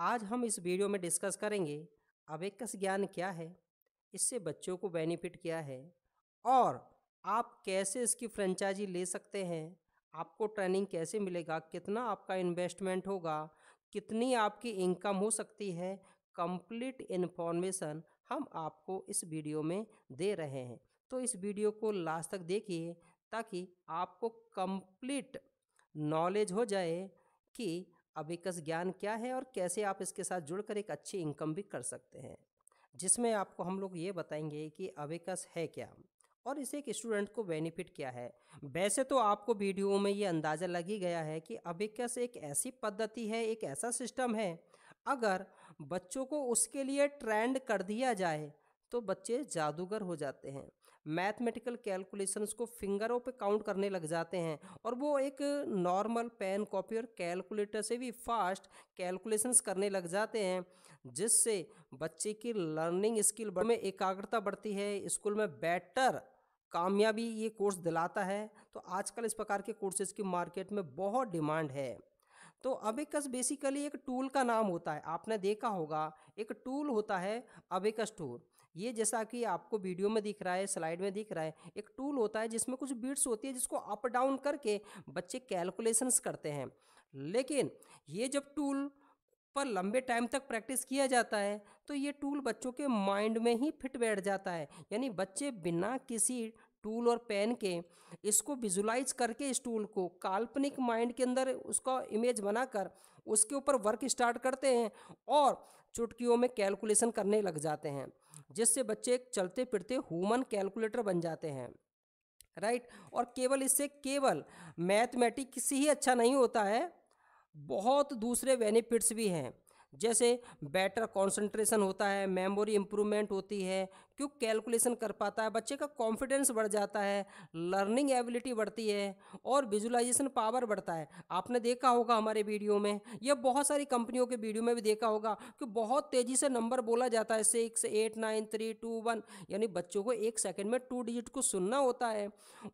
आज हम इस वीडियो में डिस्कस करेंगे अवेकस ज्ञान क्या है इससे बच्चों को बेनिफिट क्या है और आप कैसे इसकी फ्रेंचाइजी ले सकते हैं आपको ट्रेनिंग कैसे मिलेगा कितना आपका इन्वेस्टमेंट होगा कितनी आपकी इनकम हो सकती है कंप्लीट इन्फॉर्मेशन हम आपको इस वीडियो में दे रहे हैं तो इस वीडियो को लास्ट तक देखिए ताकि आपको कंप्लीट नॉलेज हो जाए कि अबेकस ज्ञान क्या है और कैसे आप इसके साथ जुड़कर एक अच्छी इनकम भी कर सकते हैं जिसमें आपको हम लोग ये बताएंगे कि अबेकस है क्या और इसे एक स्टूडेंट को बेनिफिट क्या है वैसे तो आपको वीडियो में ये अंदाज़ा लग ही गया है कि अबेकस एक ऐसी पद्धति है एक ऐसा सिस्टम है अगर बच्चों को उसके लिए ट्रेंड कर दिया जाए तो बच्चे जादूगर हो जाते हैं मैथमेटिकल कैलकुलेशंस को फिंगरों पे काउंट करने लग जाते हैं और वो एक नॉर्मल पेन कॉपी और कैलकुलेटर से भी फास्ट कैलकुलेशंस करने लग जाते हैं जिससे बच्चे की लर्निंग स्किल में एकाग्रता बढ़ती है स्कूल में बेटर कामयाबी ये कोर्स दिलाता है तो आजकल इस प्रकार के कोर्सेज़ की मार्केट में बहुत डिमांड है तो अबेकस बेसिकली एक टूल का नाम होता है आपने देखा होगा एक टूल होता है अबेकस टूल ये जैसा कि आपको वीडियो में दिख रहा है स्लाइड में दिख रहा है एक टूल होता है जिसमें कुछ बीट्स होती है जिसको अप डाउन करके बच्चे कैलकुलेशंस करते हैं लेकिन ये जब टूल पर लंबे टाइम तक प्रैक्टिस किया जाता है तो ये टूल बच्चों के माइंड में ही फिट बैठ जाता है यानी बच्चे बिना किसी टूल और पेन के इसको विजुलाइज करके इस टूल को काल्पनिक माइंड के अंदर उसका इमेज बनाकर उसके ऊपर वर्क स्टार्ट करते हैं और चुटकियों में कैलकुलेशन करने लग जाते हैं जिससे बच्चे चलते फिरते ह्यूमन कैलकुलेटर बन जाते हैं राइट और केवल इससे केवल मैथमेटिक्स ही अच्छा नहीं होता है बहुत दूसरे बेनिफिट्स भी हैं जैसे बेटर कंसंट्रेशन होता है मेमोरी इम्प्रूवमेंट होती है क्यों कैलकुलेशन कर पाता है बच्चे का कॉन्फिडेंस बढ़ जाता है लर्निंग एबिलिटी बढ़ती है और विजुलाइजेशन पावर बढ़ता है आपने देखा होगा हमारे वीडियो में या बहुत सारी कंपनियों के वीडियो में भी देखा होगा कि बहुत तेज़ी से नंबर बोला जाता है six eight nine three two one यानी बच्चों को एक सेकेंड में टू डिजिट को सुनना होता है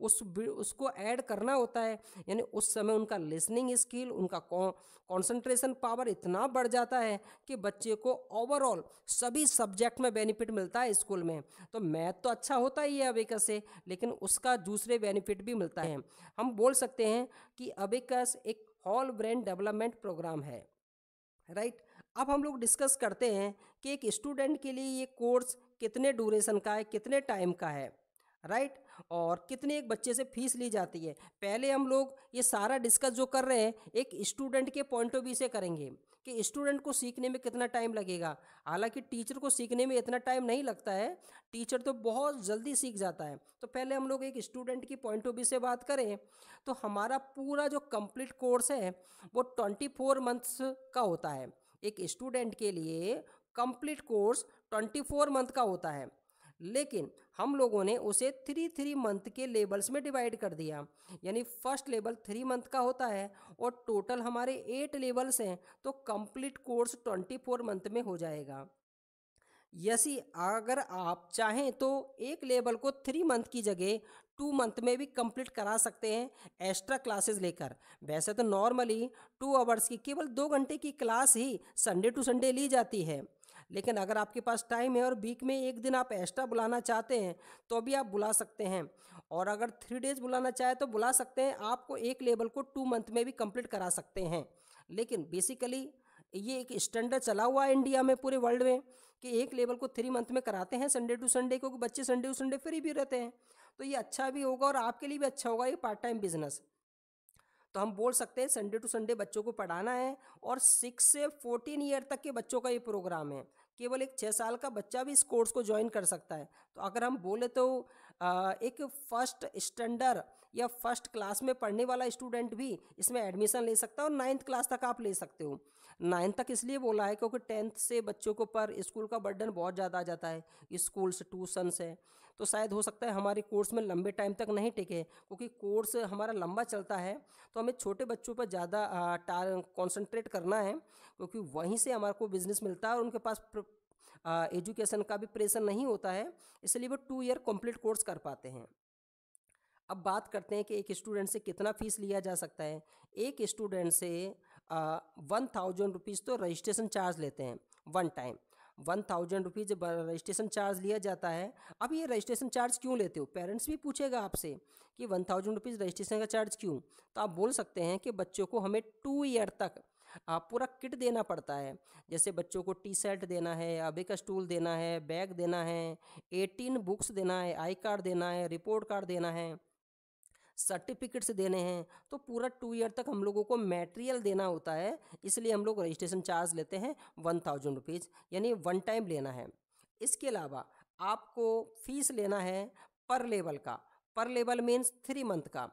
उस उसको ऐड करना होता है यानी उस समय उनका लिसनिंग स्किल उनका कॉन्सेंट्रेशन पावर इतना बढ़ जाता है कि बच्चे को ओवरऑल सभी सब्जेक्ट में बेनिफिट मिलता है स्कूल में में तो मैथ तो अच्छा होता ही है अबेकस से लेकिन उसका दूसरे बेनिफिट भी मिलता है हम बोल सकते हैं कि अबेकस एक होल ब्रेन डेवलपमेंट प्रोग्राम है राइट अब हम लोग डिस्कस करते हैं कि एक स्टूडेंट के लिए ये कोर्स कितने ड्यूरेशन का है कितने टाइम का है राइट right? और कितने एक बच्चे से फीस ली जाती है पहले हम लोग ये सारा डिस्कस जो कर रहे हैं एक स्टूडेंट के पॉइंट ऑफ व्यू से करेंगे कि स्टूडेंट को सीखने में कितना टाइम लगेगा हालांकि टीचर को सीखने में इतना टाइम नहीं लगता है टीचर तो बहुत जल्दी सीख जाता है तो पहले हम लोग एक स्टूडेंट की पॉइंट ऑफ व्यू से बात करें तो हमारा पूरा जो कंप्लीट कोर्स है वो ट्वेंटी फोर मंथ्स का होता है एक स्टूडेंट के लिए complete course twenty four month का होता है लेकिन हम लोगों ने उसे थ्री थ्री मंथ के लेबल्स में डिवाइड कर दिया यानी फर्स्ट लेवल थ्री मंथ का होता है और टोटल हमारे एट लेवल्स हैं तो complete course twenty four month में हो जाएगा यसी अगर आप चाहें तो एक लेवल को थ्री मंथ की जगह टू मंथ में भी कंप्लीट करा सकते हैं एक्स्ट्रा क्लासेस लेकर वैसे तो नॉर्मली टू आवर्स की केवल दो घंटे की क्लास ही संडे टू संडे ली जाती है लेकिन अगर आपके पास टाइम है और वीक में एक दिन आप एक्स्ट्रा बुलाना चाहते हैं तो भी आप बुला सकते हैं और अगर थ्री डेज बुलाना चाहे तो बुला सकते हैं आपको एक लेवल को टू मंथ में भी कंप्लीट करा सकते हैं लेकिन बेसिकली ये एक स्टैंडर्ड चला हुआ है इंडिया में पूरे वर्ल्ड में कि एक लेवल को थ्री मंथ में कराते हैं संडे टू संडे क्योंकि बच्चे संडे टू संडे फ्री भी रहते हैं तो ये अच्छा भी होगा और आपके लिए भी अच्छा होगा ये पार्ट टाइम बिजनेस तो हम बोल सकते हैं संडे टू संडे बच्चों को पढ़ाना है और सिक्स से फोर्टीन ईयर तक के बच्चों का ये प्रोग्राम है केवल एक छः साल का बच्चा भी इस कोर्स को ज्वाइन कर सकता है तो अगर हम बोले तो एक फर्स्ट स्टैंडर्ड या फर्स्ट क्लास में पढ़ने वाला स्टूडेंट भी इसमें एडमिशन ले सकता है और नाइन्थ क्लास तक आप ले सकते हो नाइन्थ तक इसलिए बोला है क्योंकि टेंथ से बच्चों को पर स्कूल का बर्डन बहुत ज़्यादा आ जाता है स्कूल्स ट्यूशन्स है तो शायद हो सकता है हमारे कोर्स में लंबे टाइम तक नहीं टिके क्योंकि कोर्स हमारा लंबा चलता है तो हमें छोटे बच्चों पर ज़्यादा कॉन्सेंट्रेट करना है क्योंकि वहीं से हमारे को बिजनेस मिलता है और उनके पास एजुकेशन का भी प्रेशर नहीं होता है इसलिए वो टू ईयर कंप्लीट कोर्स कर पाते हैं अब बात करते हैं कि एक स्टूडेंट से कितना फ़ीस लिया जा सकता है एक स्टूडेंट से वन थाउजेंड रुपीज़ तो रजिस्ट्रेशन चार्ज लेते हैं one time one thousand rupees registration charge लिया जाता है अब ये रजिस्ट्रेशन चार्ज क्यों लेते हो पेरेंट्स भी पूछेगा आपसे कि वन थाउजेंड रुपीज़ रजिस्ट्रेशन का चार्ज क्यों तो आप बोल सकते हैं कि बच्चों को हमें टू ईयर तक आप पूरा किट देना पड़ता है जैसे बच्चों को टी शर्ट देना है अबे का स्टूल देना है बैग देना है एटीन बुक्स देना है आई कार्ड देना है रिपोर्ट कार्ड देना है सर्टिफिकेट्स देने हैं तो पूरा टू ईयर तक हम लोगों को मेटेरियल देना होता है इसलिए हम लोग रजिस्ट्रेशन चार्ज लेते हैं वन थाउजेंड रुपीज़ यानी वन टाइम लेना है इसके अलावा आपको फीस लेना है पर लेवल का पर लेवल मीन्स थ्री मंथ का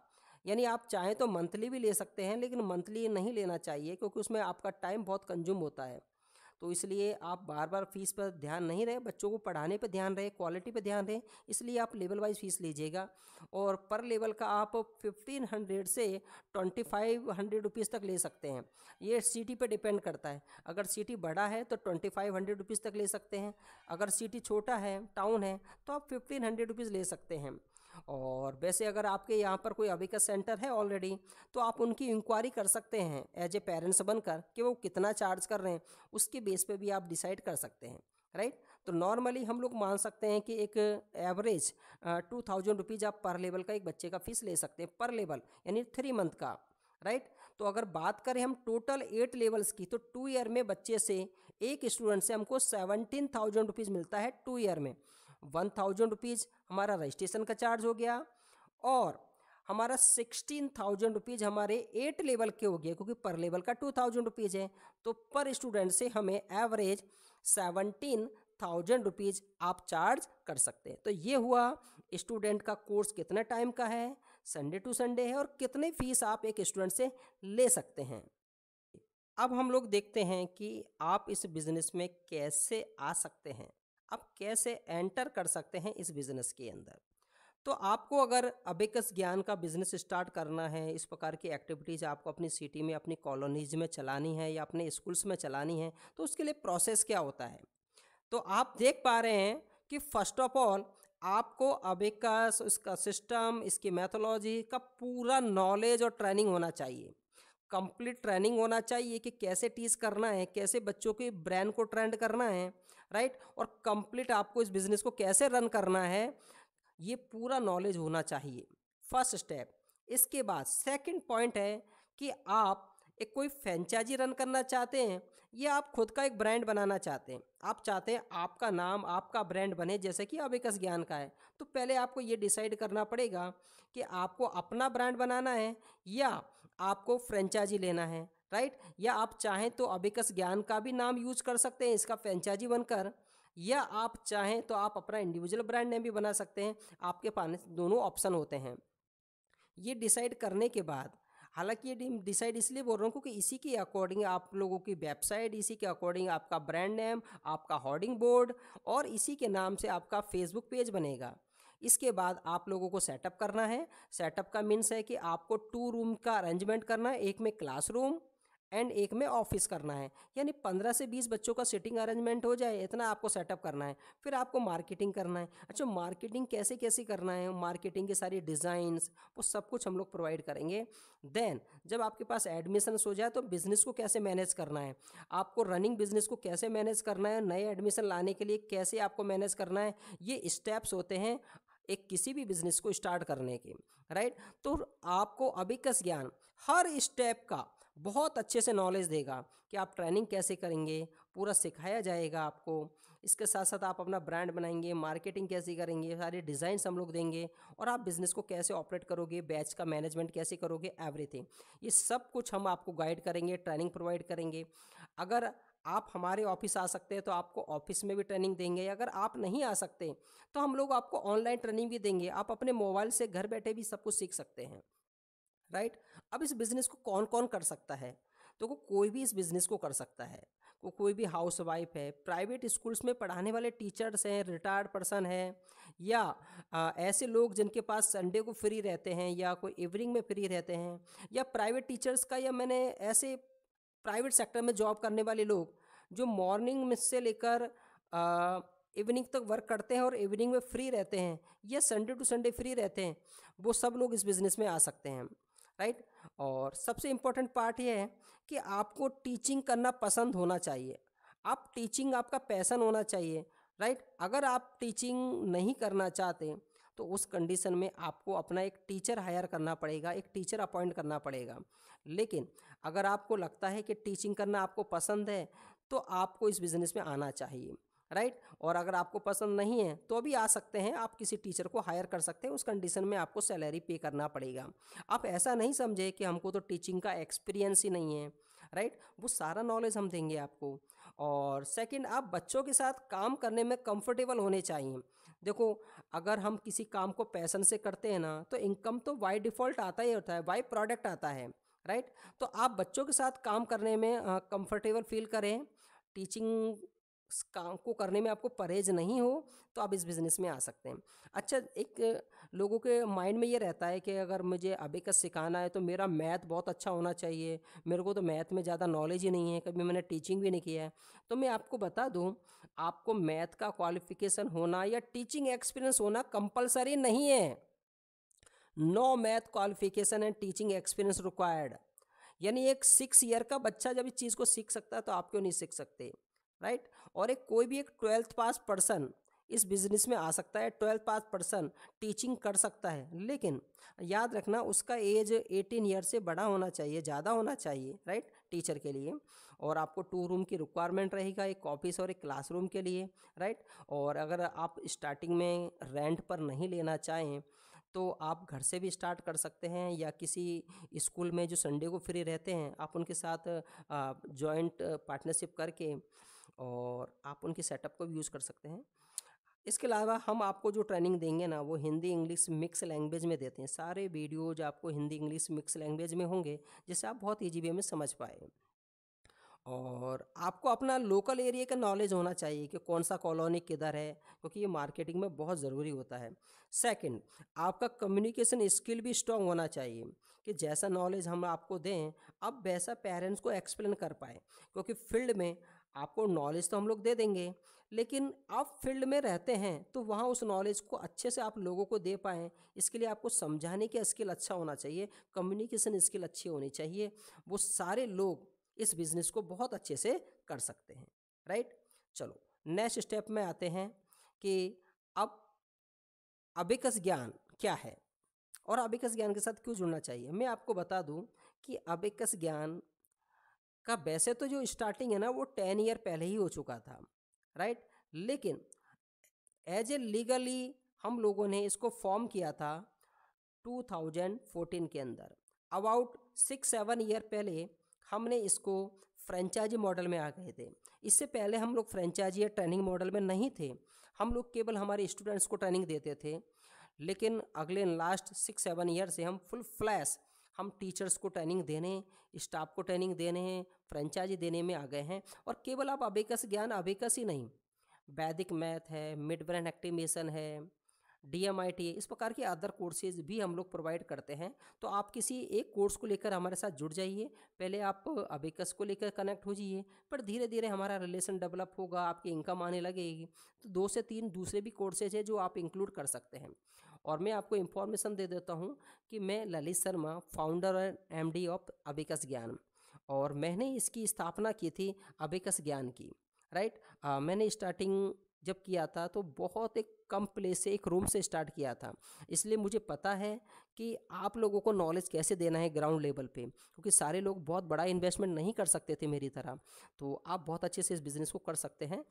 यानी आप चाहें तो मंथली भी ले सकते हैं लेकिन मंथली नहीं लेना चाहिए क्योंकि उसमें आपका टाइम बहुत कंज्यूम होता है तो इसलिए आप बार बार फीस पर ध्यान नहीं रहे बच्चों को पढ़ाने पर ध्यान रहे क्वालिटी पर ध्यान रहे इसलिए आप लेवल वाइज फीस लीजिएगा और पर लेवल का आप फिफ्टीन हंड्रेड से ट्वेंटी फाइव हंड्रेड रुपीज़ तक ले सकते हैं ये सिटी पर डिपेंड करता है अगर सिटी बड़ा है तो ट्वेंटी फाइव हंड्रेड रुपीज़ तक ले सकते हैं अगर सिटी छोटा है टाउन है तो आप फिफ्टीन हंड्रेड रुपीज़ ले सकते हैं और वैसे अगर आपके यहाँ पर कोई अभी का सेंटर है ऑलरेडी तो आप उनकी इंक्वायरी कर सकते हैं एज ए पेरेंट्स बनकर कि वो कितना चार्ज कर रहे हैं उसके बेस पे भी आप डिसाइड कर सकते हैं राइट right? तो नॉर्मली हम लोग मान सकते हैं कि एक एवरेज टू थाउजेंड रुपीज़ आप पर लेवल का एक बच्चे का फीस ले सकते हैं पर लेवल यानी थ्री मंथ का राइट right? तो अगर बात करें हम टोटल एट लेवल्स की तो टू ईयर में बच्चे से एक स्टूडेंट से हमको सेवनटीन थाउजेंड रुपीज़ मिलता है टू ईयर में वन थाउजेंड रुपीज़ हमारा रजिस्ट्रेशन का चार्ज हो गया और हमारा सिक्सटीन थाउजेंड रुपीज़ हमारे एट लेवल के हो गए क्योंकि पर लेवल का टू थाउजेंड रुपीज़ है तो पर स्टूडेंट से हमें एवरेज सेवनटीन थाउजेंड रुपीज़ आप चार्ज कर सकते हैं तो ये हुआ स्टूडेंट का कोर्स कितने टाइम का है संडे टू संडे है और कितने फीस आप एक स्टूडेंट से ले सकते हैं अब हम लोग देखते हैं कि आप इस बिज़नेस में कैसे आ सकते हैं आप कैसे एंटर कर सकते हैं इस बिज़नेस के अंदर तो आपको अगर अबेकस ज्ञान का बिज़नेस स्टार्ट करना है इस प्रकार की एक्टिविटीज़ आपको अपनी सिटी में अपनी कॉलोनीज में चलानी है या अपने स्कूल्स में चलानी है तो उसके लिए प्रोसेस क्या होता है तो आप देख पा रहे हैं कि फर्स्ट ऑफ ऑल आपको अबेकस उसका सिस्टम इसकी मैथोलॉजी का पूरा नॉलेज और ट्रेनिंग होना चाहिए कंप्लीट ट्रेनिंग होना चाहिए कि कैसे टीस करना है कैसे बच्चों के ब्रेन को ट्रेंड करना है राइट और कंप्लीट आपको इस बिज़नेस को कैसे रन करना है ये पूरा नॉलेज होना चाहिए फर्स्ट स्टेप इसके बाद सेकंड पॉइंट है कि आप एक कोई फ्रेंचाइजी रन करना चाहते हैं या आप खुद का एक ब्रांड बनाना चाहते हैं आप चाहते हैं आपका नाम आपका ब्रांड बने जैसे कि अबिकस ज्ञान का है तो पहले आपको ये डिसाइड करना पड़ेगा कि आपको अपना ब्रांड बनाना है या आपको फ्रेंचाइजी लेना है राइट या आप चाहें तो अबिकस ज्ञान का भी नाम यूज कर सकते हैं इसका फ्रेंचाइजी बनकर या आप चाहें तो आप अपना इंडिविजुअल ब्रांड नेम भी बना सकते हैं आपके पास दोनों ऑप्शन होते हैं ये डिसाइड करने के बाद हालांकि ये डिसाइड इसलिए बोल रहा हूँ क्योंकि इसी के अकॉर्डिंग आप लोगों की वेबसाइट इसी के अकॉर्डिंग आपका ब्रांड नेम आपका होर्डिंग बोर्ड और इसी के नाम से आपका फेसबुक पेज बनेगा इसके बाद आप लोगों को सेटअप करना है सेटअप का मीन्स है कि आपको टू रूम का अरेंजमेंट करना है एक में क्लासरूम एंड एक में ऑफिस करना है यानी पंद्रह से बीस बच्चों का सिटिंग अरेंजमेंट हो जाए इतना आपको सेटअप करना है फिर आपको मार्केटिंग करना है अच्छा मार्केटिंग कैसे कैसे करना है मार्केटिंग के सारी डिज़ाइंस वो सब कुछ हम लोग प्रोवाइड करेंगे देन जब आपके पास एडमिशन हो जाए तो बिज़नेस को कैसे मैनेज करना है आपको रनिंग बिजनेस को कैसे मैनेज करना है नए एडमिशन लाने के लिए कैसे आपको मैनेज करना है ये स्टेप्स होते हैं एक किसी भी बिजनेस को स्टार्ट करने की राइट तो आपको अभिकस ज्ञान हर स्टेप का बहुत अच्छे से नॉलेज देगा कि आप ट्रेनिंग कैसे करेंगे पूरा सिखाया जाएगा आपको इसके साथ साथ आप अपना ब्रांड बनाएंगे मार्केटिंग कैसे करेंगे सारे डिज़ाइन हम लोग देंगे और आप बिज़नेस को कैसे ऑपरेट करोगे बैच का मैनेजमेंट कैसे करोगे एवरीथिंग ये सब कुछ हम आपको गाइड करेंगे ट्रेनिंग प्रोवाइड करेंगे अगर आप हमारे ऑफिस आ सकते हैं तो आपको ऑफिस में भी ट्रेनिंग देंगे अगर आप नहीं आ सकते तो हम लोग आपको ऑनलाइन ट्रेनिंग भी देंगे आप अपने मोबाइल से घर बैठे भी सब कुछ सीख सकते हैं राइट अब इस बिज़नेस को कौन कौन कर सकता है तो को कोई भी इस बिज़नेस को कर सकता है को कोई भी हाउस वाइफ है प्राइवेट स्कूल्स में पढ़ाने वाले टीचर्स हैं रिटायर्ड पर्सन हैं या आ, ऐसे लोग जिनके पास संडे को फ्री रहते हैं या कोई इवनिंग में फ्री रहते हैं या प्राइवेट टीचर्स का या मैंने ऐसे प्राइवेट सेक्टर में जॉब करने वाले लोग जो मॉर्निंग में से लेकर इवनिंग तक वर्क करते हैं और इवनिंग में फ्री रहते हैं या संडे टू संडे फ्री रहते हैं वो सब लोग इस बिज़नेस में आ सकते हैं राइट और सबसे इम्पोर्टेंट पार्ट ये है कि आपको टीचिंग करना पसंद होना चाहिए आप टीचिंग आपका पैसन होना चाहिए राइट अगर आप टीचिंग नहीं करना चाहते तो उस कंडीशन में आपको अपना एक टीचर हायर करना पड़ेगा एक टीचर अपॉइंट करना पड़ेगा लेकिन अगर आपको लगता है कि टीचिंग करना आपको पसंद है तो आपको इस बिज़नेस में आना चाहिए राइट और अगर आपको पसंद नहीं है तो भी आ सकते हैं आप किसी टीचर को हायर कर सकते हैं उस कंडीशन में आपको सैलरी पे करना पड़ेगा आप ऐसा नहीं समझे कि हमको तो टीचिंग का एक्सपीरियंस ही नहीं है राइट वो सारा नॉलेज हम देंगे आपको और सेकंड आप बच्चों के साथ काम करने में कंफर्टेबल होने चाहिए देखो अगर हम किसी काम को पैसन से करते हैं ना तो इनकम तो वाई डिफ़ॉल्ट आता ही होता है वाई प्रोडक्ट आता है राइट तो आप बच्चों के साथ काम करने में कंफर्टेबल फील करें टीचिंग काम को करने में आपको परहेज नहीं हो तो आप इस बिज़नेस में आ सकते हैं अच्छा एक लोगों के माइंड में ये रहता है कि अगर मुझे अभी का सिखाना है तो मेरा मैथ बहुत अच्छा होना चाहिए मेरे को तो मैथ में ज़्यादा नॉलेज ही नहीं है कभी मैंने टीचिंग भी नहीं किया है तो मैं आपको बता दूँ आपको मैथ का क्वालिफिकेशन होना या टीचिंग एक्सपीरियंस होना कंपलसरी नहीं है no math qualification and teaching experience required यानी एक सिक्स ईयर का बच्चा जब इस चीज़ को सीख सकता है तो आप क्यों नहीं सीख सकते राइट right? और एक कोई भी एक ट्वेल्थ पास पर्सन इस बिजनेस में आ सकता है ट्वेल्थ पास पर्सन टीचिंग कर सकता है लेकिन याद रखना उसका एज एटीन ईयर से बड़ा होना चाहिए ज़्यादा होना चाहिए राइट टीचर के लिए और आपको टू रूम की रिक्वायरमेंट रहेगा एक ऑफिस और एक क्लासरूम के लिए राइट और अगर आप स्टार्टिंग में रेंट पर नहीं लेना चाहें तो आप घर से भी स्टार्ट कर सकते हैं या किसी स्कूल में जो संडे को फ्री रहते हैं आप उनके साथ जॉइंट पार्टनरशिप करके और आप उनके सेटअप को भी यूज़ कर सकते हैं इसके अलावा हम आपको जो ट्रेनिंग देंगे ना वो हिंदी इंग्लिश मिक्स लैंग्वेज में देते हैं सारे वीडियोज आपको हिंदी इंग्लिश मिक्स लैंग्वेज में होंगे जिससे आप बहुत ईजी वे में समझ पाए और आपको अपना लोकल एरिया का नॉलेज होना चाहिए कि कौन सा कॉलोनी किधर है क्योंकि ये मार्केटिंग में बहुत ज़रूरी होता है सेकंड आपका कम्युनिकेशन स्किल भी स्ट्रॉन्ग होना चाहिए कि जैसा नॉलेज हम आपको दें आप वैसा पेरेंट्स को एक्सप्लेन कर पाए क्योंकि फील्ड में आपको नॉलेज तो हम लोग दे देंगे लेकिन आप फील्ड में रहते हैं तो वहाँ उस नॉलेज को अच्छे से आप लोगों को दे पाएँ इसके लिए आपको समझाने की स्किल अच्छा होना चाहिए कम्युनिकेशन स्किल अच्छी होनी चाहिए वो सारे लोग इस बिज़नेस को बहुत अच्छे से कर सकते हैं राइट चलो नेक्स्ट स्टेप में आते हैं कि अब अबिकस ज्ञान क्या है और अबिकस ज्ञान के साथ क्यों जुड़ना चाहिए मैं आपको बता दूं कि अबिकस ज्ञान का वैसे तो जो स्टार्टिंग है ना वो टेन ईयर पहले ही हो चुका था राइट लेकिन एज ए लीगली हम लोगों ने इसको फॉर्म किया था 2014 के अंदर अबाउट सिक्स सेवन ईयर पहले हमने इसको फ्रेंचाइजी मॉडल में आ गए थे इससे पहले हम लोग फ्रेंचाइजी या ट्रेनिंग मॉडल में नहीं थे हम लोग केवल हमारे स्टूडेंट्स को ट्रेनिंग देते थे लेकिन अगले लास्ट सिक्स सेवन ईयर से हम फुल फ्लैश हम टीचर्स को ट्रेनिंग देने स्टाफ को ट्रेनिंग देने फ्रेंचाइजी देने में आ गए हैं और केवल आप अबेकस ज्ञान अबेकस ही नहीं वैदिक मैथ है मिड ब्रेन एक्टिवेशन है डी इस प्रकार के अदर कोर्सेज भी हम लोग प्रोवाइड करते हैं तो आप किसी एक कोर्स को लेकर हमारे साथ जुड़ जाइए पहले आप अबेकस को लेकर कनेक्ट हो जाइए पर धीरे धीरे हमारा रिलेशन डेवलप होगा आपकी इनकम आने लगेगी तो दो से तीन दूसरे भी कोर्सेज है जो आप इंक्लूड कर सकते हैं और मैं आपको इन्फॉर्मेशन दे देता हूँ कि मैं Lalit Sharma founder and M of abacus Gyan और मैंने इसकी स्थापना की थी अबेकस ज्ञान की राइट right? uh, मैंने स्टार्टिंग जब किया था तो बहुत एक कम प्लेस से एक रूम से स्टार्ट किया था इसलिए मुझे पता है कि आप लोगों को नॉलेज कैसे देना है ग्राउंड लेवल पे क्योंकि सारे लोग बहुत बड़ा इन्वेस्टमेंट नहीं कर सकते थे मेरी तरह तो आप बहुत अच्छे से इस बिज़नेस को कर सकते हैं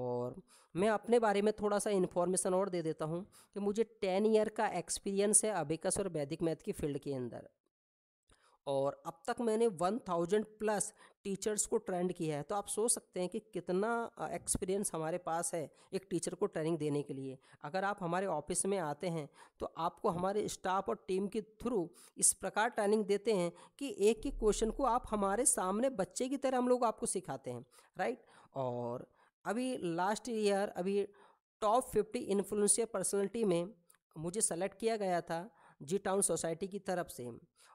और मैं अपने बारे में थोड़ा सा इन्फॉर्मेशन और दे देता हूँ कि मुझे टेन ईयर का एक्सपीरियंस है अबेकस और वैदिक मैथ की फील्ड के अंदर और अब तक मैंने 1000 प्लस टीचर्स को ट्रेंड किया है तो आप सोच सकते हैं कि कितना एक्सपीरियंस हमारे पास है एक टीचर को ट्रेनिंग देने के लिए अगर आप हमारे ऑफिस में आते हैं तो आपको हमारे स्टाफ और टीम के थ्रू इस प्रकार ट्रेनिंग देते हैं कि एक ही क्वेश्चन को आप हमारे सामने बच्चे की तरह हम लोग आपको सिखाते हैं राइट और अभी लास्ट ईयर अभी टॉप फिफ्टी इन्फ्लुएंसियर पर्सनैलिटी में मुझे सेलेक्ट किया गया था जी टाउन सोसाइटी की तरफ से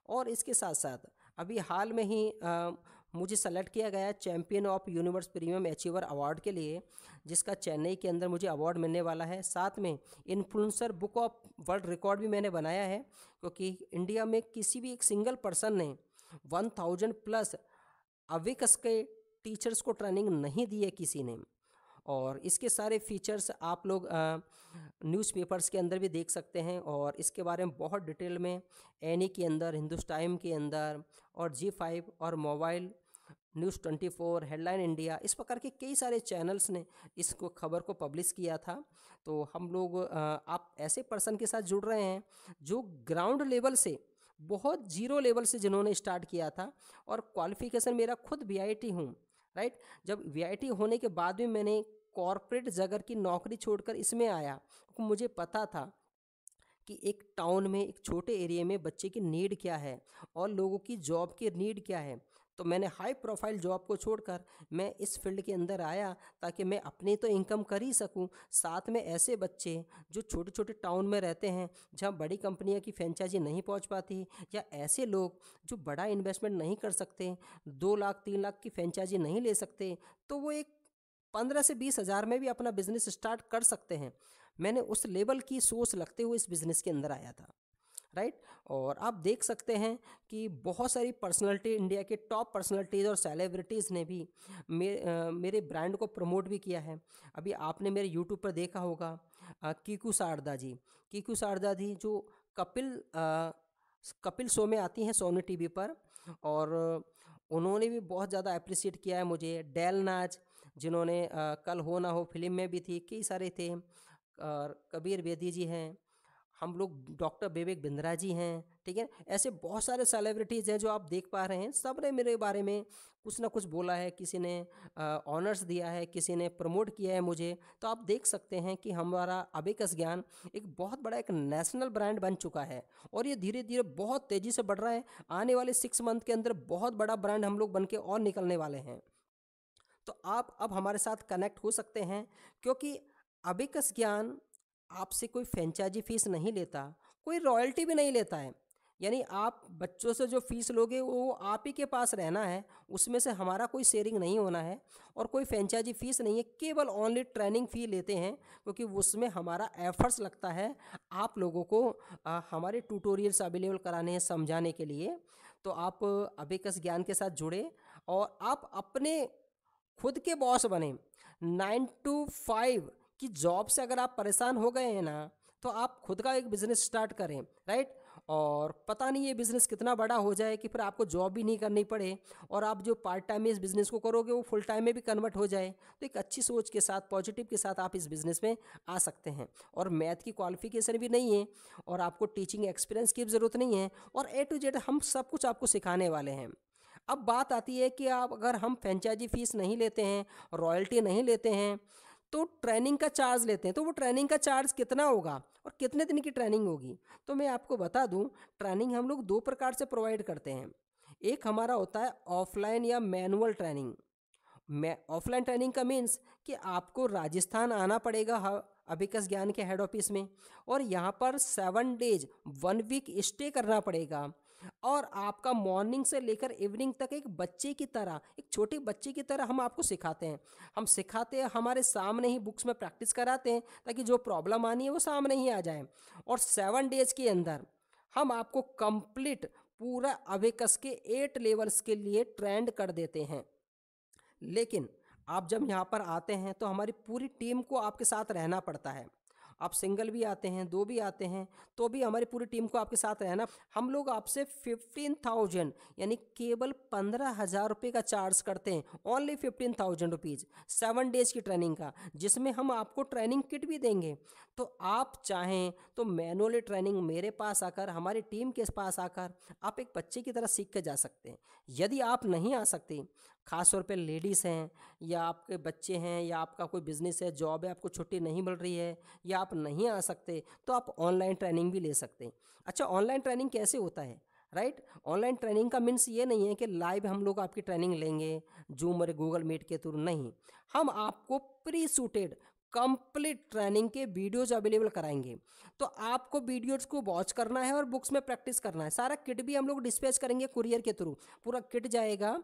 और इसके साथ साथ अभी हाल में ही आ, मुझे सेलेक्ट किया गया champion of universe premium achiever award के लिए जिसका चेन्नई के अंदर मुझे अवार्ड मिलने वाला है साथ में influencer book of world record भी मैंने बनाया है क्योंकि इंडिया में किसी भी एक सिंगल पर्सन ने वन थाउजेंड प्लस अविकस के टीचर्स को ट्रेनिंग नहीं दी है किसी ने और इसके सारे फीचर्स आप लोग न्यूज़पेपर्स के अंदर भी देख सकते हैं और इसके बारे में बहुत डिटेल में एनी e के अंदर हिंदुस्टाइम के अंदर और जी फाइव और mobile news twenty four headline India इस प्रकार के कई सारे चैनल्स ने इसको खबर को पब्लिश किया था तो हम लोग आप ऐसे पर्सन के साथ जुड़ रहे हैं जो ग्राउंड लेवल से बहुत जीरो लेवल से जिन्होंने स्टार्ट किया था और क्वालिफिकेशन मेरा खुद वी आई टी हूँ राइट जब वी होने के बाद भी मैंने कॉरपोरेट जगह की नौकरी छोड़कर इसमें आया मुझे पता था कि एक टाउन में एक छोटे एरिया में बच्चे की नीड क्या है और लोगों की जॉब की नीड क्या है तो मैंने हाई प्रोफाइल जॉब को छोड़कर मैं इस फील्ड के अंदर आया ताकि मैं अपनी तो इनकम कर ही सकूं साथ में ऐसे बच्चे जो छोटे छोटे टाउन में रहते हैं जहां बड़ी कंपनियां की फ्रेंचाइजी नहीं पहुंच पाती या ऐसे लोग जो बड़ा इन्वेस्टमेंट नहीं कर सकते दो लाख तीन लाख की फ्रेंचाइजी नहीं ले सकते तो वो एक पंद्रह से बीस हज़ार में भी अपना बिजनेस स्टार्ट कर सकते हैं मैंने उस लेवल की सोच लगते हुए इस बिज़नेस के अंदर आया था राइट और आप देख सकते हैं कि बहुत सारी पर्सनालिटी इंडिया के टॉप पर्सनालिटीज़ और सेलिब्रिटीज़ ने भी मे, मेरे ब्रांड को प्रमोट भी किया है अभी आपने मेरे यूट्यूब पर देखा होगा कीकू शारदा जी कीकू शारदा जी जो कपिल आ, कपिल शो में आती हैं सोनी टीवी पर और उन्होंने भी बहुत ज़्यादा अप्रिसिएट किया है मुझे डेल नाच जिन्होंने कल हो ना हो फिल्म में भी थी कई सारे थे और कबीर बेदी जी हैं हम लोग डॉक्टर विवेक बिंद्रा जी हैं ठीक है ऐसे बहुत सारे सेलिब्रिटीज़ हैं जो आप देख पा रहे हैं सब ने मेरे बारे में कुछ ना कुछ बोला है किसी ने ऑनर्स दिया है किसी ने प्रमोट किया है मुझे तो आप देख सकते हैं कि हमारा अबेकस ज्ञान एक बहुत बड़ा एक नेशनल ब्रांड बन चुका है और ये धीरे धीरे बहुत तेज़ी से बढ़ रहा है आने वाले सिक्स मंथ के अंदर बहुत बड़ा ब्रांड हम लोग बन के और निकलने वाले हैं तो आप अब हमारे साथ कनेक्ट हो सकते हैं क्योंकि अबिकस ज्ञान आपसे कोई फ्रेंचाइजी फीस नहीं लेता कोई रॉयल्टी भी नहीं लेता है यानी आप बच्चों से जो फीस लोगे वो आप ही के पास रहना है उसमें से हमारा कोई शेयरिंग नहीं होना है और कोई फ्रेंचाइजी फ़ीस नहीं है केवल ओनली ट्रेनिंग फ़ी लेते हैं क्योंकि उसमें हमारा एफर्ट्स लगता है आप लोगों को आ, हमारे ट्यूटोरियल्स अवेलेबल कराने हैं समझाने के लिए तो आप अभिकस ज्ञान के साथ जुड़े और आप अपने खुद के बॉस बने नाइन टू फाइव की जॉब से अगर आप परेशान हो गए हैं ना तो आप खुद का एक बिजनेस स्टार्ट करें राइट और पता नहीं ये बिज़नेस कितना बड़ा हो जाए कि फिर आपको जॉब भी नहीं करनी पड़े और आप जो पार्ट टाइम में इस बिज़नेस को करोगे वो फुल टाइम में भी कन्वर्ट हो जाए तो एक अच्छी सोच के साथ पॉजिटिव के साथ आप इस बिज़नेस में आ सकते हैं और मैथ की क्वालिफिकेशन भी नहीं है और आपको टीचिंग एक्सपीरियंस की ज़रूरत नहीं है और ए टू जेड हम सब कुछ आपको सिखाने वाले हैं अब बात आती है कि आप अगर हम फ्रेंचाइजी फीस नहीं लेते हैं रॉयल्टी नहीं लेते हैं तो ट्रेनिंग का चार्ज लेते हैं तो वो ट्रेनिंग का चार्ज कितना होगा और कितने दिन की ट्रेनिंग होगी तो मैं आपको बता दूं ट्रेनिंग हम लोग दो प्रकार से प्रोवाइड करते हैं एक हमारा होता है ऑफलाइन या मैनुअल ट्रेनिंग मैं ऑफलाइन ट्रेनिंग का मीन्स कि आपको राजस्थान आना पड़ेगा अभिकस ज्ञान के हेड ऑफिस में और यहाँ पर seven days one week stay करना पड़ेगा और आपका मॉर्निंग से लेकर इवनिंग तक एक बच्चे की तरह एक छोटे बच्चे की तरह हम आपको सिखाते हैं हम सिखाते हैं हमारे सामने ही बुक्स में प्रैक्टिस कराते हैं ताकि जो प्रॉब्लम आनी है वो सामने ही आ जाए और सेवन डेज के अंदर हम आपको कंप्लीट पूरा अवेकस के एट लेवल्स के लिए ट्रेंड कर देते हैं लेकिन आप जब यहाँ पर आते हैं तो हमारी पूरी टीम को आपके साथ रहना पड़ता है आप सिंगल भी आते हैं दो भी आते हैं तो भी हमारी पूरी टीम को आपके साथ रहना हम लोग आपसे फिफ्टीन थाउजेंड यानी केवल पंद्रह हज़ार रुपये का चार्ज करते हैं only fifteen thousand rupees seven days की ट्रेनिंग का जिसमें हम आपको ट्रेनिंग किट भी देंगे तो आप चाहें तो मैनुअली ट्रेनिंग मेरे पास आकर हमारी टीम के पास आकर आप एक बच्चे की तरह सीख कर जा सकते हैं यदि आप नहीं आ सकते खास तौर पे लेडीज़ हैं या आपके बच्चे हैं या आपका कोई बिज़नेस है जॉब है आपको छुट्टी नहीं मिल रही है या आप नहीं आ सकते तो आप ऑनलाइन ट्रेनिंग भी ले सकते हैं अच्छा ऑनलाइन ट्रेनिंग कैसे होता है राइट ऑनलाइन ट्रेनिंग का मीन्स ये नहीं है कि लाइव हम लोग आपकी ट्रेनिंग लेंगे जूम और गूगल मीट के थ्रू नहीं हम आपको प्री सूटेड कंप्लीट ट्रेनिंग के वीडियोज अवेलेबल कराएंगे तो आपको वीडियोज को वॉच करना है और बुक्स में प्रैक्टिस करना है सारा किट भी हम लोग डिस्पैच करेंगे कुरियर के थ्रू पूरा किट जाएगा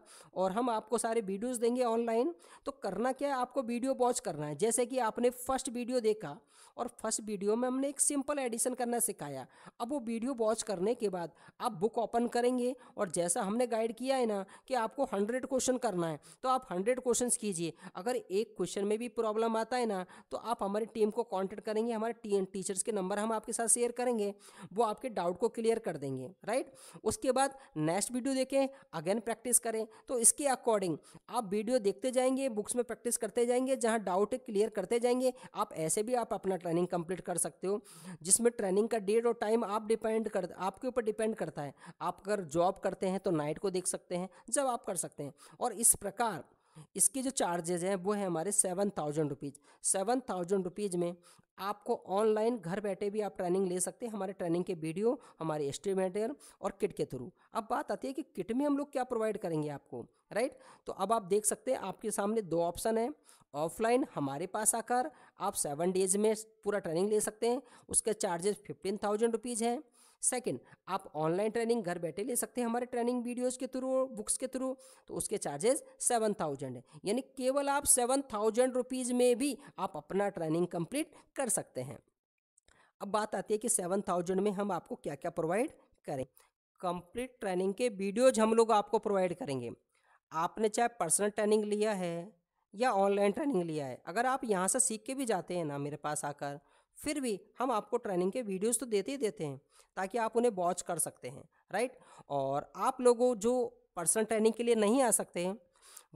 और हम आपको सारे वीडियोज देंगे ऑनलाइन तो करना क्या है आपको वीडियो वॉच करना है जैसे कि आपने फर्स्ट वीडियो देखा और फर्स्ट वीडियो में हमने एक सिंपल एडिशन करना सिखाया अब वो वीडियो वॉच करने के बाद आप बुक ओपन करेंगे और जैसा हमने गाइड किया है ना कि आपको हंड्रेड क्वेश्चन करना है तो आप हंड्रेड क्वेश्चन कीजिए अगर एक क्वेश्चन में भी प्रॉब्लम आता है ना तो आप हमारी टीम को कॉन्टैक्ट करेंगे हमारे टीचर्स के नंबर हम आपके साथ शेयर करेंगे वो आपके डाउट को क्लियर कर देंगे राइट उसके बाद नेक्स्ट वीडियो देखें अगेन प्रैक्टिस करें तो इसके अकॉर्डिंग आप वीडियो देखते जाएंगे बुक्स में प्रैक्टिस करते जाएंगे जहाँ डाउट क्लियर करते जाएंगे आप ऐसे भी आप अपना ट्रेनिंग कंप्लीट कर सकते हो जिसमें ट्रेनिंग का डेट और टाइम आप डिपेंड कर आपके ऊपर डिपेंड करता है आप अगर जॉब करते हैं तो नाइट को देख सकते हैं जब आप कर सकते हैं और इस प्रकार इसके जो चार्जेज हैं वो है हमारे seven thousand rupees seven thousand rupees में आपको ऑनलाइन घर बैठे भी आप ट्रेनिंग ले सकते हैं हमारे ट्रेनिंग के वीडियो हमारे स्ट्री और किट के थ्रू अब बात आती है कि किट में हम लोग क्या प्रोवाइड करेंगे आपको राइट तो अब आप देख सकते हैं आपके सामने दो ऑप्शन हैं ऑफलाइन हमारे पास आकर आप सेवन डेज में पूरा ट्रेनिंग ले सकते हैं उसके चार्जेस फिफ्टीन थाउजेंड रुपीज़ हैं सेकंड आप ऑनलाइन ट्रेनिंग घर बैठे ले सकते हैं हमारे ट्रेनिंग वीडियोज़ के थ्रू बुक्स के थ्रू तो उसके चार्जेस सेवन थाउजेंड है यानी केवल आप सेवन थाउजेंड रुपीज़ में भी आप अपना ट्रेनिंग कंप्लीट कर सकते हैं अब बात आती है कि सेवन थाउजेंड में हम आपको क्या क्या प्रोवाइड करें कंप्लीट ट्रेनिंग के वीडियोज हम लोग आपको प्रोवाइड करेंगे आपने चाहे पर्सनल ट्रेनिंग लिया है या ऑनलाइन ट्रेनिंग लिया है अगर आप यहाँ से सीख के भी जाते हैं ना मेरे पास आकर फिर भी हम आपको ट्रेनिंग के वीडियोस तो देते ही देते हैं ताकि आप उन्हें वॉच कर सकते हैं राइट और आप लोगों जो पर्सनल ट्रेनिंग के लिए नहीं आ सकते हैं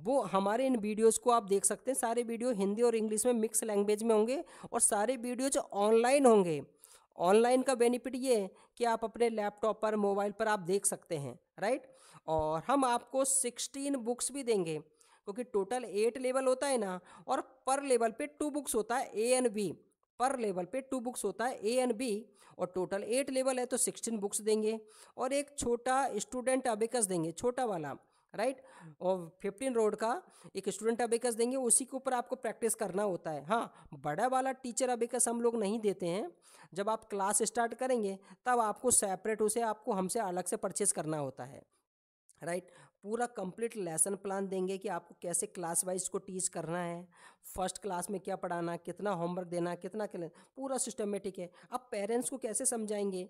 वो हमारे इन वीडियोस को आप देख सकते हैं सारे वीडियो हिंदी और इंग्लिश में मिक्स लैंग्वेज में होंगे और सारे वीडियोज ऑनलाइन होंगे ऑनलाइन का बेनिफिट ये है कि आप अपने लैपटॉप पर मोबाइल पर आप देख सकते हैं राइट और हम आपको सिक्सटीन बुक्स भी देंगे क्योंकि टोटल एट लेवल होता है ना और पर लेवल पे टू बुक्स होता है A and B per level पे टू बुक्स होता है ए एंड बी और टोटल एट लेवल है तो सिक्सटीन बुक्स देंगे और एक छोटा स्टूडेंट अबेकस देंगे छोटा वाला राइट और फिफ्टीन रोड का एक स्टूडेंट अबेकस देंगे उसी के ऊपर आपको प्रैक्टिस करना होता है हाँ बड़ा वाला टीचर अबेकस हम लोग नहीं देते हैं जब आप क्लास स्टार्ट करेंगे तब आपको सेपरेट उसे आपको हमसे अलग से परचेज करना होता है राइट right? पूरा कंप्लीट लेसन प्लान देंगे कि आपको कैसे क्लास वाइज को टीच करना है फर्स्ट क्लास में क्या पढ़ाना कितना होमवर्क देना कितना पूरा सिस्टमेटिक है अब पेरेंट्स को कैसे समझाएंगे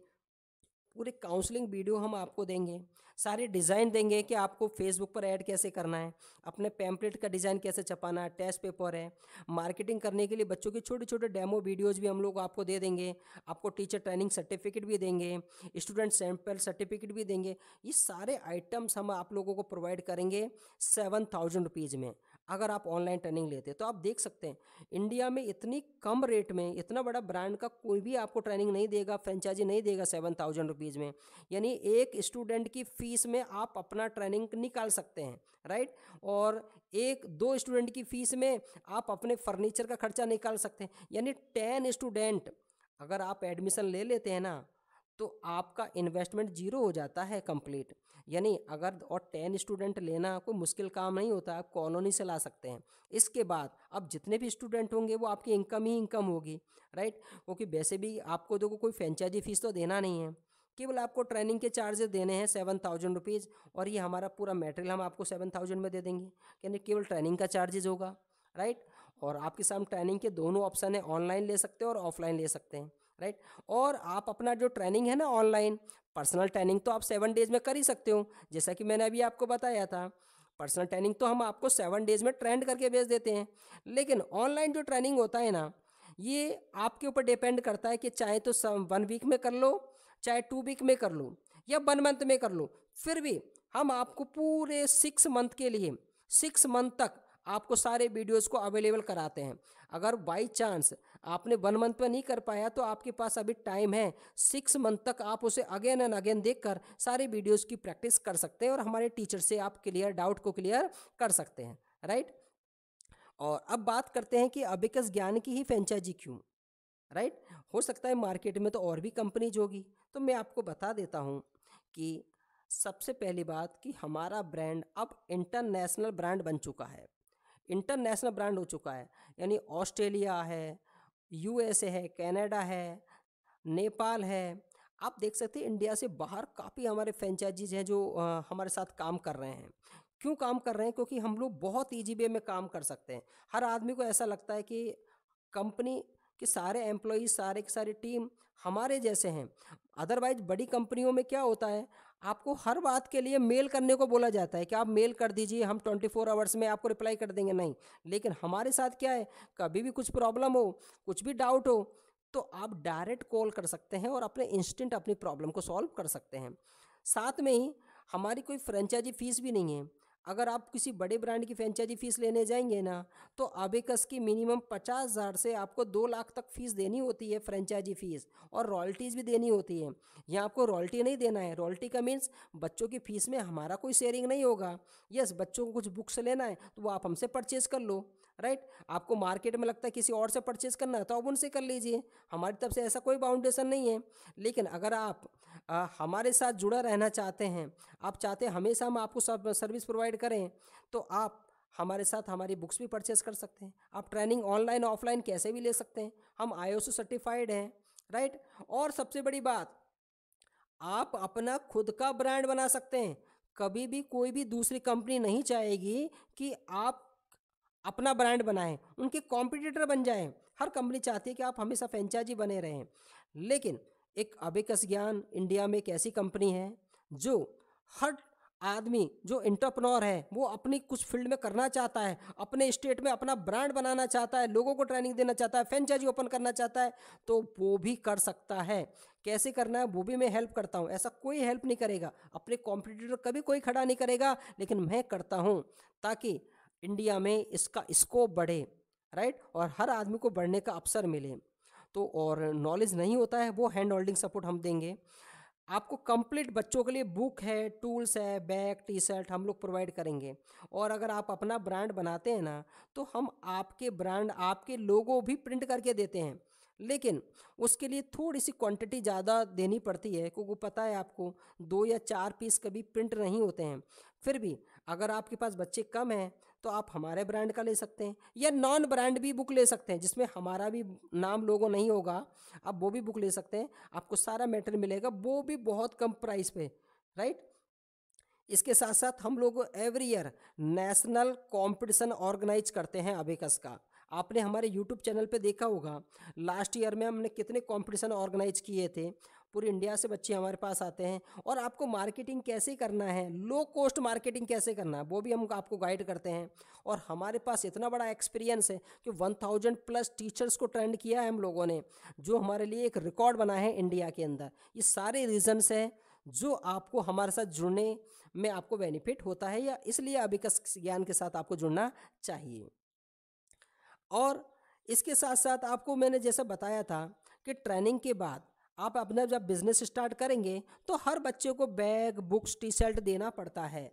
पूरे काउंसलिंग वीडियो हम आपको देंगे सारे डिज़ाइन देंगे कि आपको फेसबुक पर ऐड कैसे करना है अपने पैम्पलेट का डिज़ाइन कैसे छपाना है टेस्ट पेपर है मार्केटिंग करने के लिए बच्चों के छोटे छोटे डेमो वीडियोज़ भी हम लोग आपको दे देंगे आपको टीचर ट्रेनिंग सर्टिफिकेट भी देंगे स्टूडेंट सैम्पल सर्टिफिकेट भी देंगे ये सारे आइटम्स हम आप लोगों को प्रोवाइड करेंगे सेवन थाउजेंड रुपीज़ में अगर आप ऑनलाइन ट्रेनिंग लेते हैं तो आप देख सकते हैं इंडिया में इतनी कम रेट में इतना बड़ा ब्रांड का कोई भी आपको ट्रेनिंग नहीं देगा फ्रेंचाइजी नहीं देगा सेवन थाउजेंड रुपीज़ में यानी एक स्टूडेंट की फ़ीस में आप अपना ट्रेनिंग निकाल सकते हैं राइट और एक दो स्टूडेंट की फ़ीस में आप अपने फर्नीचर का खर्चा निकाल सकते हैं यानी टेन स्टूडेंट अगर आप एडमिशन ले लेते हैं ना तो आपका इन्वेस्टमेंट जीरो हो जाता है कंप्लीट यानी अगर और टेन स्टूडेंट लेना कोई मुश्किल काम नहीं होता आप कॉलोनी से ला सकते हैं इसके बाद अब जितने भी स्टूडेंट होंगे वो आपकी इनकम ही इनकम होगी राइट क्योंकि वैसे भी आपको देखो कोई फ्रेंचाइजी फीस तो देना नहीं है केवल आपको ट्रेनिंग के चार्जेस देने हैं सेवन थाउजेंड रुपीज़ और ये हमारा पूरा मेटेरियल हम आपको सेवन थाउजेंड में दे देंगे यानी केवल ट्रेनिंग का चार्जेज होगा राइट और आपके सामने ट्रेनिंग के दोनों ऑप्शन है ऑनलाइन ले सकते हैं और ऑफलाइन ले सकते हैं राइट और आप अपना जो ट्रेनिंग है ना ऑनलाइन पर्सनल ट्रेनिंग तो आप सेवन डेज में कर ही सकते हो जैसा कि मैंने अभी आपको बताया था पर्सनल ट्रेनिंग तो हम आपको सेवन डेज में ट्रेंड करके भेज देते हैं लेकिन ऑनलाइन जो ट्रेनिंग होता है ना ये आपके ऊपर डिपेंड करता है कि चाहे तो वन वीक में कर लो चाहे टू वीक में कर लो या वन मंथ में कर लो फिर भी हम आपको पूरे सिक्स मंथ के लिए सिक्स मंथ तक आपको सारे वीडियोस को अवेलेबल कराते हैं अगर बाई चांस आपने वन मंथ में नहीं कर पाया तो आपके पास अभी टाइम है सिक्स मंथ तक आप उसे अगेन एंड अगेन देख कर सारे वीडियोज़ की प्रैक्टिस कर सकते हैं और हमारे टीचर से आप क्लियर डाउट को क्लियर कर सकते हैं राइट और अब बात करते हैं कि अबिकस ज्ञान की ही फ्रेंचाइजी क्यों राइट हो सकता है मार्केट में तो और भी कंपनीज होगी तो मैं आपको बता देता हूँ कि सबसे पहली बात कि हमारा ब्रांड अब इंटरनेशनल ब्रांड बन चुका है इंटरनेशनल ब्रांड हो चुका है यानी ऑस्ट्रेलिया है यूएसए है कनाडा है नेपाल है आप देख सकते हैं इंडिया से बाहर काफ़ी हमारे फ्रेंचाइजीज हैं जो हमारे साथ काम कर रहे हैं क्यों काम कर रहे हैं क्योंकि हम लोग बहुत ईजी वे में काम कर सकते हैं हर आदमी को ऐसा लगता है कि कंपनी के सारे एम्प्लॉज सारे की सारी टीम हमारे जैसे हैं अदरवाइज बड़ी कंपनियों में क्या होता है आपको हर बात के लिए मेल करने को बोला जाता है कि आप मेल कर दीजिए हम 24 फोर आवर्स में आपको रिप्लाई कर देंगे नहीं लेकिन हमारे साथ क्या है कभी भी कुछ प्रॉब्लम हो कुछ भी डाउट हो तो आप डायरेक्ट कॉल कर सकते हैं और अपने इंस्टेंट अपनी प्रॉब्लम को सॉल्व कर सकते हैं साथ में ही हमारी कोई फ्रेंचाइजी फीस भी नहीं है अगर आप किसी बड़े ब्रांड की फ्रेंचाइजी फ़ीस लेने जाएंगे ना तो आबेकस की मिनिमम पचास हज़ार से आपको दो लाख तक फ़ीस देनी होती है फ्रेंचाइजी फ़ीस और रॉयल्टीज़ भी देनी होती है यहाँ आपको रॉयल्टी नहीं देना है रॉयल्टी का मीन्स बच्चों की फ़ीस में हमारा कोई शेयरिंग नहीं होगा यस बच्चों को कुछ बुक्स लेना है तो वो आप हमसे परचेज़ कर लो राइट आपको मार्केट में लगता है किसी और से परचेज करना है तो आप उनसे कर लीजिए हमारी तरफ से ऐसा कोई बाउंडेशन नहीं है लेकिन अगर आप आ, हमारे साथ जुड़ा रहना चाहते हैं आप चाहते हैं हमेशा हम आपको सब सर्विस प्रोवाइड करें तो आप हमारे साथ हमारी बुक्स भी परचेज कर सकते हैं आप ट्रेनिंग ऑनलाइन ऑफलाइन कैसे भी ले सकते हैं हम आई सर्टिफाइड हैं राइट और सबसे बड़ी बात आप अपना खुद का ब्रांड बना सकते हैं कभी भी कोई भी दूसरी कंपनी नहीं चाहेगी कि आप अपना ब्रांड बनाएं उनके कॉम्पिटिटर बन जाएं हर कंपनी चाहती है कि आप हमेशा फ्रेंचाइजी बने रहें लेकिन एक अबिकस ज्ञान इंडिया में एक ऐसी कंपनी है जो हर आदमी जो इंटरप्रनोर है वो अपनी कुछ फील्ड में करना चाहता है अपने स्टेट में अपना ब्रांड बनाना चाहता है लोगों को ट्रेनिंग देना चाहता है फ्रेंचाइजी ओपन करना चाहता है तो वो भी कर सकता है कैसे करना है वो भी मैं हेल्प करता हूँ ऐसा कोई हेल्प नहीं करेगा अपने कॉम्पिटिटर कभी कोई खड़ा नहीं करेगा लेकिन मैं करता हूँ ताकि इंडिया में इसका स्कोप बढ़े राइट और हर आदमी को बढ़ने का अवसर मिले तो और नॉलेज नहीं होता है वो हैंड होल्डिंग सपोर्ट हम देंगे आपको कंप्लीट बच्चों के लिए बुक है टूल्स है बैग टी शर्ट हम लोग प्रोवाइड करेंगे और अगर आप अपना ब्रांड बनाते हैं ना तो हम आपके ब्रांड आपके लोगो भी प्रिंट करके देते हैं लेकिन उसके लिए थोड़ी सी क्वांटिटी ज़्यादा देनी पड़ती है क्योंकि पता है आपको दो या चार पीस कभी प्रिंट नहीं होते हैं फिर भी अगर आपके पास बच्चे कम हैं तो आप हमारे ब्रांड का ले सकते हैं या नॉन ब्रांड भी बुक ले सकते हैं जिसमें हमारा भी नाम लोगो नहीं होगा आप वो भी बुक ले सकते हैं आपको सारा मेटेरियल मिलेगा वो भी बहुत कम प्राइस पे राइट इसके साथ साथ हम लोग every year national competition organise करते हैं अबेकस का आपने हमारे यूट्यूब चैनल पे देखा होगा लास्ट ईयर में हमने कितने कंपटीशन ऑर्गेनाइज किए थे पूरे इंडिया से बच्चे हमारे पास आते हैं और आपको मार्केटिंग कैसे करना है लो कॉस्ट मार्केटिंग कैसे करना है वो भी हम आपको गाइड करते हैं और हमारे पास इतना बड़ा एक्सपीरियंस है कि वन थाउजेंड प्लस टीचर्स को ट्रेंड किया है हम लोगों ने जो हमारे लिए एक रिकॉर्ड बना है इंडिया के अंदर ये सारे रीजन्स हैं जो आपको हमारे साथ जुड़ने में आपको बेनिफिट होता है या इसलिए अभिकस ज्ञान के साथ आपको जुड़ना चाहिए और इसके साथ साथ आपको मैंने जैसा बताया था कि ट्रेनिंग के बाद आप अपना जब बिज़नेस स्टार्ट करेंगे तो हर बच्चे को बैग बुक्स टी शर्ट देना पड़ता है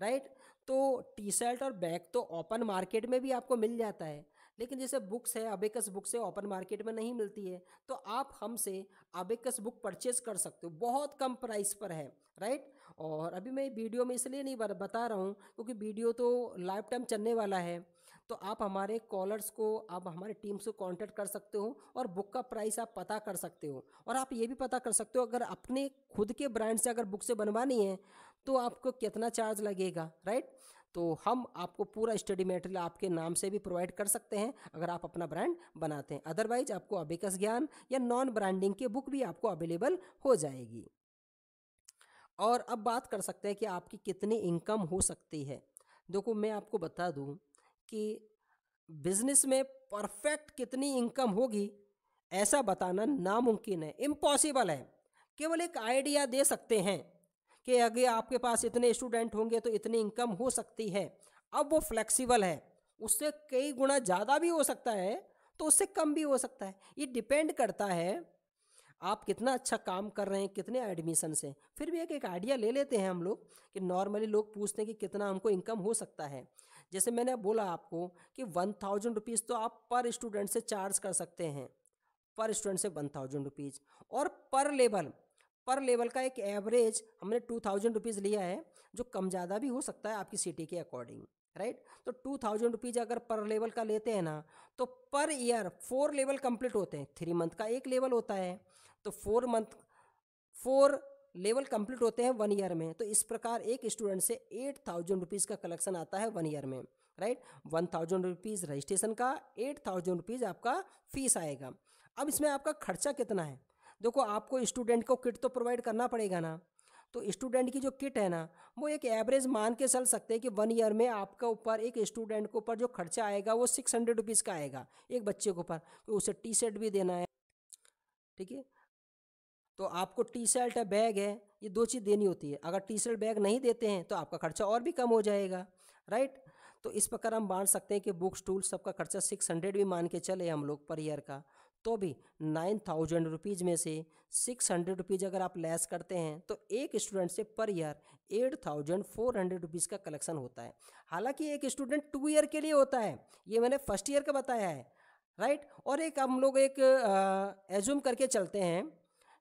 राइट तो टी शर्ट और बैग तो ओपन मार्केट में भी आपको मिल जाता है लेकिन जैसे बुक्स है अबेकस बुक्स है ओपन मार्केट में नहीं मिलती है तो आप हमसे अबेकस बुक परचेज कर सकते हो बहुत कम प्राइस पर है राइट और अभी मैं वीडियो में इसलिए नहीं बता रहा हूँ क्योंकि वीडियो तो लाइफ टाइम चलने वाला है तो आप हमारे कॉलर्स को आप हमारे टीम को कांटेक्ट कर सकते हो और बुक का प्राइस आप पता कर सकते हो और आप ये भी पता कर सकते हो अगर अपने खुद के ब्रांड से अगर बुक से बनवानी है तो आपको कितना चार्ज लगेगा राइट तो हम आपको पूरा स्टडी मटेरियल आपके नाम से भी प्रोवाइड कर सकते हैं अगर आप अपना ब्रांड बनाते हैं अदरवाइज आपको अबेकस ज्ञान या नॉन ब्रांडिंग की बुक भी आपको अवेलेबल हो जाएगी और अब बात कर सकते हैं कि आपकी कितनी इनकम हो सकती है देखो मैं आपको बता दूँ कि बिजनेस में परफेक्ट कितनी इनकम होगी ऐसा बताना नामुमकिन है इम्पॉसिबल है केवल एक आइडिया दे सकते हैं कि अगर आपके पास इतने स्टूडेंट होंगे तो इतनी इनकम हो सकती है अब वो फ्लेक्सिबल है उससे कई गुना ज़्यादा भी हो सकता है तो उससे कम भी हो सकता है ये डिपेंड करता है आप कितना अच्छा काम कर रहे हैं कितने एडमिशन हैं फिर भी एक एक आइडिया ले लेते हैं हम लोग कि नॉर्मली लोग पूछते हैं कि कितना हमको इनकम हो सकता है जैसे मैंने बोला आपको कि वन थाउजेंड रुपीज़ तो आप पर स्टूडेंट से चार्ज कर सकते हैं पर स्टूडेंट से वन थाउजेंड रुपीज़ और पर लेवल पर लेवल का एक एवरेज हमने टू थाउजेंड रुपीज़ लिया है जो कम ज़्यादा भी हो सकता है आपकी सिटी के अकॉर्डिंग राइट तो टू थाउजेंड रुपीज़ अगर पर लेवल का लेते हैं ना तो per year four level complete होते हैं थ्री मंथ का एक लेवल होता है तो four month four level complete होते हैं वन ईयर में तो इस प्रकार एक स्टूडेंट से एट थाउजेंड रुपीज़ का कलेक्शन आता है वन ईयर में right one thousand rupees registration का एट थाउजेंड रुपीज़ आपका फीस आएगा अब इसमें आपका खर्चा कितना है देखो आपको स्टूडेंट को किट तो प्रोवाइड करना पड़ेगा ना तो स्टूडेंट की जो किट है ना वो एक एवरेज मान के चल सकते हैं कि वन ईयर में आपका ऊपर एक स्टूडेंट के ऊपर जो खर्चा आएगा वो सिक्स हंड्रेड रुपीज़ का आएगा एक बच्चे के ऊपर तो उसे टी शर्ट भी देना है ठीक है तो आपको टी शर्ट है बैग है ये दो चीज़ देनी होती है अगर टी शर्ट बैग नहीं देते हैं तो आपका खर्चा और भी कम हो जाएगा राइट तो इस प्रकार हम बांट सकते हैं कि बुक्स टूल सबका खर्चा सिक्स हंड्रेड भी मान के चले हम लोग पर ईयर का तो भी नाइन थाउजेंड रुपीज़ में से सिक्स हंड्रेड रुपीज़ अगर आप लेस करते हैं तो एक स्टूडेंट से per year eight thousand four hundred rupees का कलेक्शन होता है हालांकि एक स्टूडेंट टू ईयर के लिए होता है ये मैंने फर्स्ट ईयर का बताया है राइट और एक हम लोग एक एज्यूम करके चलते हैं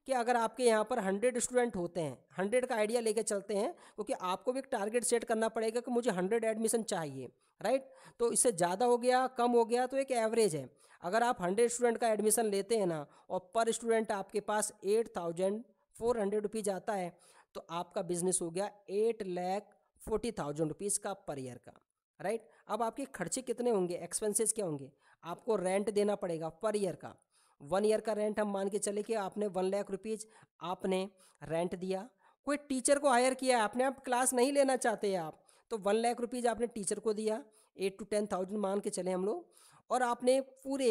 कि अगर आपके यहाँ पर हंड्रेड स्टूडेंट होते हैं हंड्रेड का आइडिया लेके चलते हैं क्योंकि आपको भी एक टारगेट सेट करना पड़ेगा कि मुझे हंड्रेड एडमिशन चाहिए राइट तो इससे ज़्यादा हो गया कम हो गया तो एक एवरेज है अगर आप हंड्रेड स्टूडेंट का एडमिशन लेते हैं ना और पर स्टूडेंट आपके पास eight thousand four hundred rupees आता है तो आपका बिजनेस हो गया eight lakh forty thousand rupees का पर ईयर का राइट अब आपके खर्चे कितने होंगे एक्सपेंसेस क्या होंगे आपको रेंट देना पड़ेगा पर ईयर का वन ईयर का रेंट हम मान के चले कि आपने वन लाख रुपीज़ आपने रेंट दिया कोई टीचर को हायर किया आपने आप क्लास नहीं लेना चाहते हैं आप तो वन लाख रुपीज़ आपने टीचर को दिया एट टू टेन थाउजेंड मान के चले हम लोग और आपने पूरे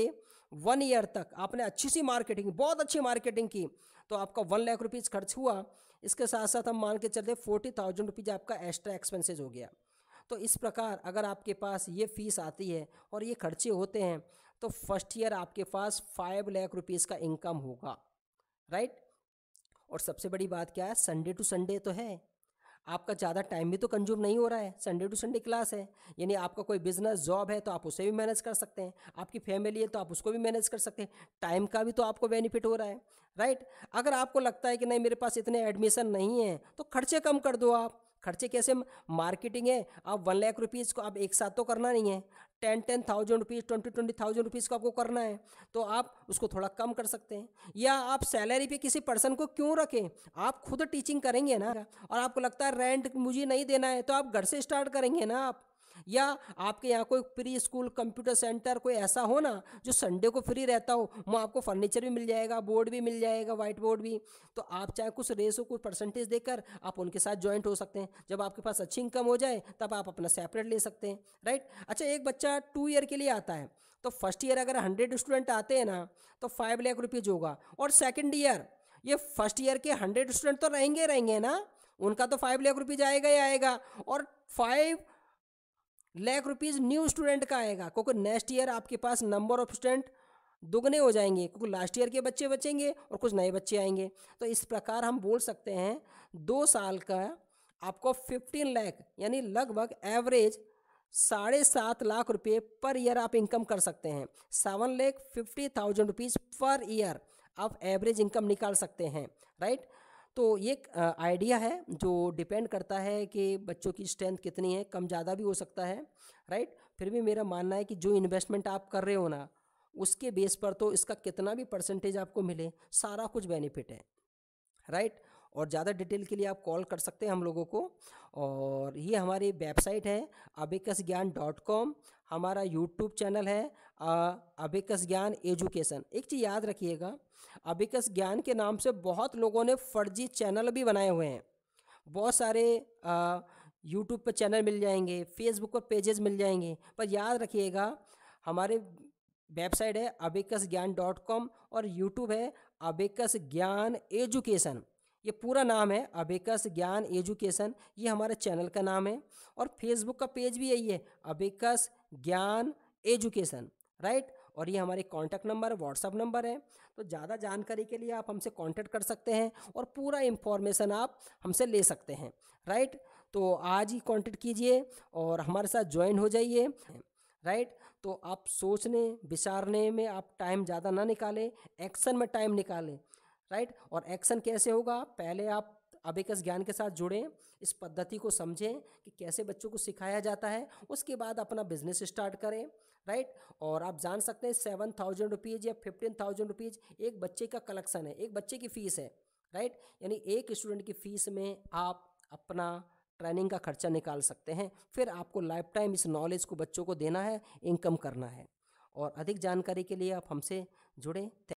वन ईयर तक आपने अच्छी सी मार्केटिंग बहुत अच्छी मार्केटिंग की तो आपका वन लाख रुपीज़ खर्च हुआ इसके साथ साथ हम मान के चलते फोर्टी थाउजेंड रुपीज़ आपका एक्स्ट्रा एक्सपेंसेज हो गया तो इस प्रकार अगर आपके पास ये फीस आती है और ये खर्चे होते हैं तो फर्स्ट ईयर आपके पास फाइव लाख रुपीज़ का इनकम होगा राइट और सबसे बड़ी बात क्या है संडे टू संडे तो है आपका ज़्यादा टाइम भी तो कंज्यूम नहीं हो रहा है संडे टू संडे क्लास है यानी आपका कोई बिजनेस जॉब है तो आप उसे भी मैनेज कर सकते हैं आपकी फैमिली है तो आप उसको भी मैनेज कर सकते हैं टाइम का भी तो आपको बेनिफिट हो रहा है राइट अगर आपको लगता है कि नहीं मेरे पास इतने एडमिशन नहीं है तो खर्चे कम कर दो आप खर्चे कैसे मार्केटिंग है आप वन लाख रुपीज़ को आप एक साथ तो करना नहीं है ten ten thousand rupees twenty twenty thousand rupees को आपको करना है तो आप उसको थोड़ा कम कर सकते हैं या आप सैलरी पे किसी पर्सन को क्यों रखें आप खुद टीचिंग करेंगे ना और आपको लगता है रेंट मुझे नहीं देना है तो आप घर से स्टार्ट करेंगे ना आप या आपके यहाँ कोई प्री स्कूल कंप्यूटर सेंटर कोई ऐसा हो ना जो संडे को फ्री रहता हो वहाँ आपको फर्नीचर भी मिल जाएगा बोर्ड भी मिल जाएगा वाइट बोर्ड भी तो आप चाहे कुछ रेस हो कुछ परसेंटेज देकर आप उनके साथ ज्वाइंट हो सकते हैं जब आपके पास अच्छी इनकम हो जाए तब आप अपना सेपरेट ले सकते हैं राइट अच्छा एक बच्चा टू ईयर के लिए आता है तो फर्स्ट ईयर अगर हंड्रेड स्टूडेंट आते हैं ना तो फाइव लाख रुपीज़ होगा और सेकेंड ईयर ये फर्स्ट ईयर के हंड्रेड स्टूडेंट तो रहेंगे रहेंगे ना उनका तो फाइव लाख रुपीज़ आएगा ही आएगा और five lakh rupees new student का आएगा क्योंकि नेक्स्ट ईयर आपके पास नंबर ऑफ स्टूडेंट दुगने हो जाएंगे क्योंकि लास्ट ईयर के बच्चे बचेंगे और कुछ नए बच्चे आएंगे तो इस प्रकार हम बोल सकते हैं दो साल का आपको फिफ्टीन लैख यानी लगभग एवरेज साढ़े सात लाख रुपए पर ईयर आप इनकम कर सकते हैं seven lakh fifty thousand rupees per year आप एवरेज इनकम निकाल सकते हैं राइट तो ये आइडिया है जो डिपेंड करता है कि बच्चों की स्ट्रेंथ कितनी है कम ज़्यादा भी हो सकता है राइट फिर भी मेरा मानना है कि जो इन्वेस्टमेंट आप कर रहे हो ना उसके बेस पर तो इसका कितना भी परसेंटेज आपको मिले सारा कुछ बेनिफिट है राइट और ज़्यादा डिटेल के लिए आप कॉल कर सकते हैं हम लोगों को और ये हमारी वेबसाइट है अबिकस ज्ञान डॉट कॉम हमारा यूट्यूब चैनल है अभिकस ज्ञान एजुकेशन एक चीज़ याद रखिएगा अभिकस ज्ञान के नाम से बहुत लोगों ने फर्जी चैनल भी बनाए हुए हैं बहुत सारे यूट्यूब पर चैनल मिल जाएंगे फेसबुक पर पेजेस मिल जाएंगे पर याद रखिएगा हमारे वेबसाइट है अबेकस ज्ञान डॉट कॉम और यूट्यूब है अबेकस ज्ञान एजुकेशन ये पूरा नाम है अबेकस ज्ञान एजुकेशन ये हमारे चैनल का नाम है और फेसबुक का पेज भी यही है अबेकस ज्ञान एजुकेशन राइट और ये हमारे कॉन्टैक्ट नंबर व्हाट्सअप नंबर है तो ज़्यादा जानकारी के लिए आप हमसे कॉन्टैक्ट कर सकते हैं और पूरा इन्फॉर्मेशन आप हमसे ले सकते हैं राइट तो आज ही कॉन्टैक्ट कीजिए और हमारे साथ ज्वाइन हो जाइए राइट तो आप सोचने विचारने में आप टाइम ज़्यादा ना निकालें एक्शन में टाइम निकालें राइट और एक्शन कैसे होगा पहले आप अबेकस ज्ञान के साथ जुड़ें इस पद्धति को समझें कि कैसे बच्चों को सिखाया जाता है उसके बाद अपना बिजनेस स्टार्ट करें राइट और आप जान सकते हैं सेवन थाउजेंड रुपीज़ या फिफ्टीन थाउजेंड रुपीज़ एक बच्चे का कलेक्शन है एक बच्चे की फ़ीस है राइट यानी एक स्टूडेंट की फ़ीस में आप अपना ट्रेनिंग का खर्चा निकाल सकते हैं फिर आपको लाइफ टाइम इस नॉलेज को बच्चों को देना है इनकम करना है और अधिक जानकारी के लिए आप हमसे जुड़ें